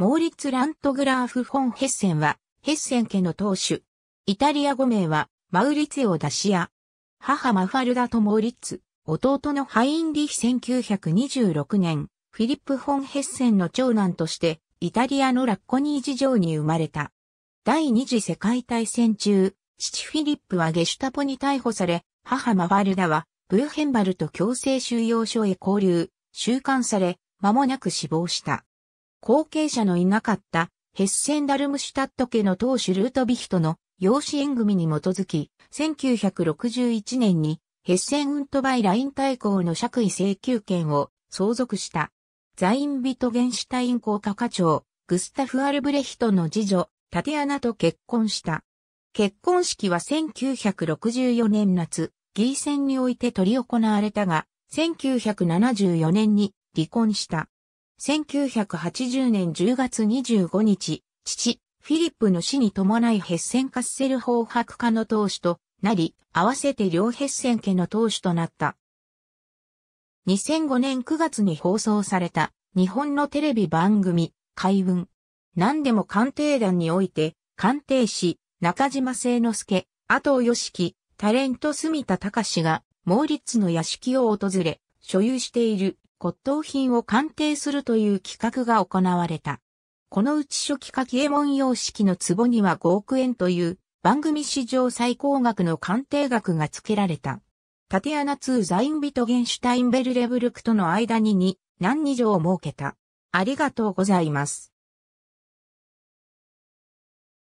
モーリッツ・ラントグラーフ・フォン・ヘッセンは、ヘッセン家の当主。イタリア語名は、マウリツィオ・ダシア。母マファルダとモーリッツ、弟のハインリヒ1926年、フィリップ・フォン・ヘッセンの長男として、イタリアのラッコニー事情に生まれた。第二次世界大戦中、父フィリップはゲシュタポに逮捕され、母マファルダは、ブーヘンバルト強制収容所へ交流、収監され、間もなく死亡した。後継者のいなかったヘッセンダルムシュタット家の当主ルートビヒトの養子縁組に基づき、1961年にヘッセンウントバイライン大公の爵位請求権を相続した。ザインビトゲンシュタイン公家課長、グスタフ・アルブレヒトの次女、タテアナと結婚した。結婚式は1964年夏、ギーセンにおいて取り行われたが、1974年に離婚した。1980年10月25日、父、フィリップの死に伴いヘッセンカッセル法白家の当主となり、合わせて両ヘッセン家の当主となった。2005年9月に放送された日本のテレビ番組、海運。何でも鑑定団において、鑑定士、中島聖之助、後藤義樹、タレント住田隆が、モーリッツの屋敷を訪れ、所有している骨董品を鑑定するという企画が行われた。このうち初期化消え門様式の壺には5億円という番組史上最高額の鑑定額が付けられた。タテアナ2ザインビトゲンシュタインベルレブルクとの間に2、何二条を設けた。ありがとうございます。